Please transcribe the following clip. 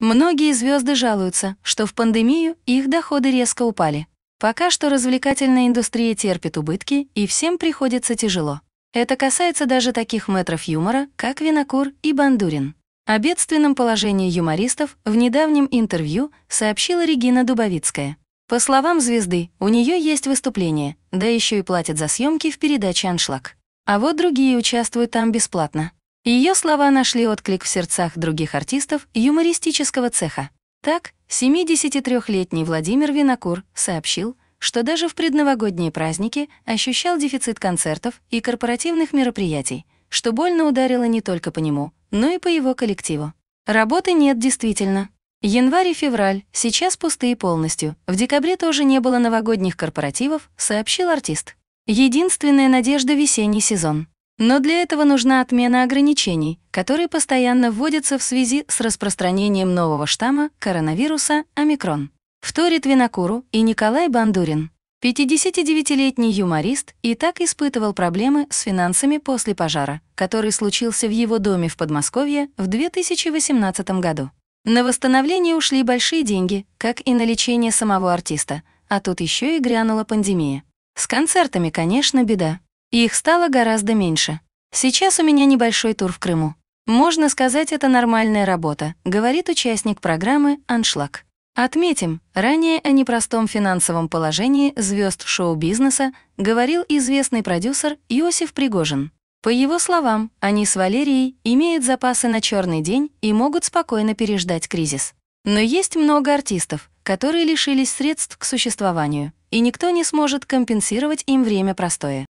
Многие звезды жалуются, что в пандемию их доходы резко упали. Пока что развлекательная индустрия терпит убытки, и всем приходится тяжело. Это касается даже таких метров юмора, как Винокур и Бандурин. О бедственном положении юмористов в недавнем интервью сообщила Регина Дубовицкая. По словам звезды, у нее есть выступление, да еще и платят за съемки в передаче «Аншлаг». А вот другие участвуют там бесплатно. Ее слова нашли отклик в сердцах других артистов юмористического цеха. Так, 73-летний Владимир Винокур сообщил, что даже в предновогодние праздники ощущал дефицит концертов и корпоративных мероприятий, что больно ударило не только по нему, но и по его коллективу. Работы нет действительно. Январь и февраль сейчас пустые полностью. В декабре тоже не было новогодних корпоративов, сообщил артист. Единственная надежда — весенний сезон. Но для этого нужна отмена ограничений, которые постоянно вводятся в связи с распространением нового штамма коронавируса «Омикрон». Вторит Винокуру и Николай Бандурин. 59-летний юморист и так испытывал проблемы с финансами после пожара, который случился в его доме в Подмосковье в 2018 году. На восстановление ушли большие деньги, как и на лечение самого артиста, а тут еще и грянула пандемия. С концертами, конечно, беда их стало гораздо меньше. Сейчас у меня небольшой тур в Крыму. Можно сказать, это нормальная работа, говорит участник программы «Аншлаг». Отметим, ранее о непростом финансовом положении звезд шоу-бизнеса говорил известный продюсер Иосиф Пригожин. По его словам, они с Валерией имеют запасы на черный день и могут спокойно переждать кризис. Но есть много артистов, которые лишились средств к существованию, и никто не сможет компенсировать им время простое.